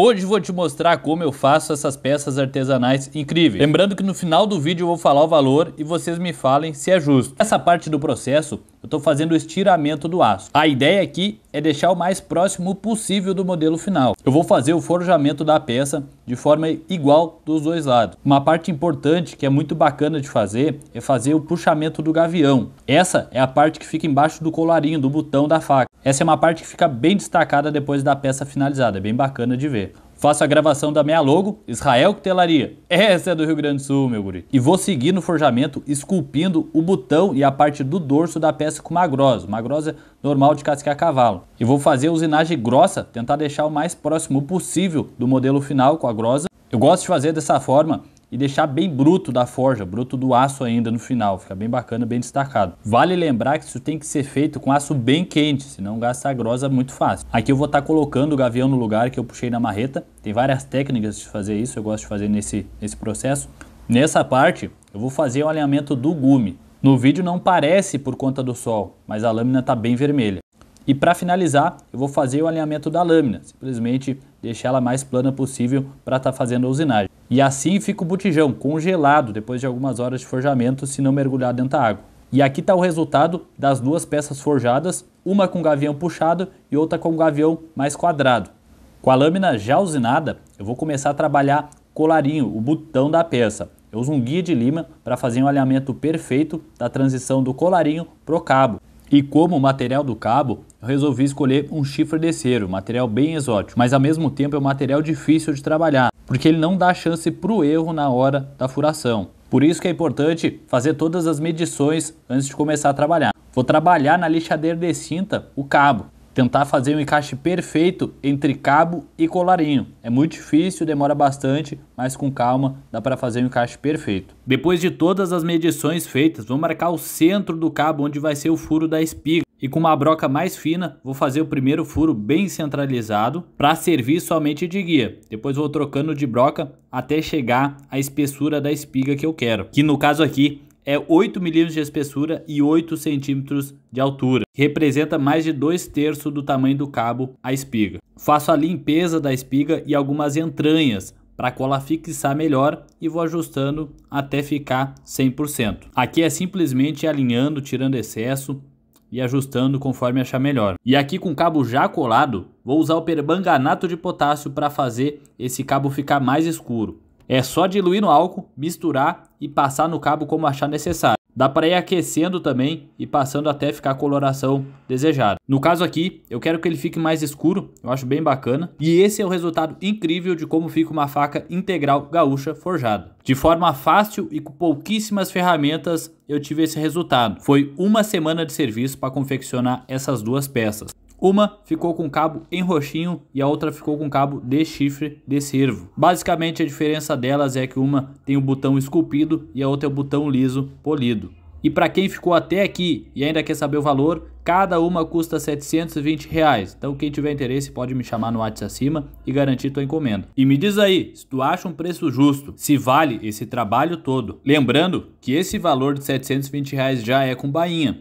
Hoje vou te mostrar como eu faço essas peças artesanais incríveis. Lembrando que no final do vídeo eu vou falar o valor e vocês me falem se é justo. Essa parte do processo estou fazendo o estiramento do aço. A ideia aqui é deixar o mais próximo possível do modelo final. Eu vou fazer o forjamento da peça de forma igual dos dois lados. Uma parte importante que é muito bacana de fazer é fazer o puxamento do gavião. Essa é a parte que fica embaixo do colarinho, do botão da faca. Essa é uma parte que fica bem destacada depois da peça finalizada, é bem bacana de ver. Faço a gravação da minha logo, Israel Cutelaria. Essa é do Rio Grande do Sul, meu guri. E vou seguir no forjamento esculpindo o botão e a parte do dorso da peça com magrosa. Magrosa é normal de cascar cavalo. E vou fazer a usinagem grossa, tentar deixar o mais próximo possível do modelo final com a grossa. Eu gosto de fazer dessa forma e deixar bem bruto da forja, bruto do aço ainda no final, fica bem bacana, bem destacado. Vale lembrar que isso tem que ser feito com aço bem quente, senão gasta a grosa muito fácil. Aqui eu vou estar tá colocando o gavião no lugar que eu puxei na marreta, tem várias técnicas de fazer isso, eu gosto de fazer nesse, nesse processo. Nessa parte, eu vou fazer o alinhamento do gume. No vídeo não parece por conta do sol, mas a lâmina está bem vermelha. E para finalizar, eu vou fazer o alinhamento da lâmina, simplesmente deixar ela mais plana possível para estar tá fazendo a usinagem. E assim fica o botijão congelado depois de algumas horas de forjamento se não mergulhar dentro da água. E aqui está o resultado das duas peças forjadas, uma com gavião puxado e outra com gavião mais quadrado. Com a lâmina já usinada, eu vou começar a trabalhar colarinho, o botão da peça. Eu uso um guia de lima para fazer um alinhamento perfeito da transição do colarinho para o cabo. E como o material do cabo, eu resolvi escolher um chifre de cero, material bem exótico, mas ao mesmo tempo é um material difícil de trabalhar porque ele não dá chance para o erro na hora da furação. Por isso que é importante fazer todas as medições antes de começar a trabalhar. Vou trabalhar na lixadeira de cinta o cabo, tentar fazer um encaixe perfeito entre cabo e colarinho. É muito difícil, demora bastante, mas com calma dá para fazer um encaixe perfeito. Depois de todas as medições feitas, vou marcar o centro do cabo onde vai ser o furo da espiga. E com uma broca mais fina, vou fazer o primeiro furo bem centralizado para servir somente de guia. Depois vou trocando de broca até chegar à espessura da espiga que eu quero. Que no caso aqui é 8 milímetros de espessura e 8 centímetros de altura. Representa mais de 2 terços do tamanho do cabo a espiga. Faço a limpeza da espiga e algumas entranhas para a cola fixar melhor e vou ajustando até ficar 100%. Aqui é simplesmente alinhando, tirando excesso e ajustando conforme achar melhor. E aqui com o cabo já colado, vou usar o perbanganato de potássio para fazer esse cabo ficar mais escuro. É só diluir no álcool, misturar e passar no cabo como achar necessário. Dá para ir aquecendo também e passando até ficar a coloração desejada. No caso aqui, eu quero que ele fique mais escuro, eu acho bem bacana. E esse é o resultado incrível de como fica uma faca integral gaúcha forjada. De forma fácil e com pouquíssimas ferramentas, eu tive esse resultado. Foi uma semana de serviço para confeccionar essas duas peças. Uma ficou com cabo em roxinho e a outra ficou com cabo de chifre de servo. Basicamente a diferença delas é que uma tem o botão esculpido e a outra é o botão liso polido. E para quem ficou até aqui e ainda quer saber o valor, cada uma custa R$ 720. Reais. Então quem tiver interesse pode me chamar no WhatsApp acima e garantir tua encomenda. E me diz aí, se tu acha um preço justo, se vale esse trabalho todo. Lembrando que esse valor de R$ 720 reais já é com bainha.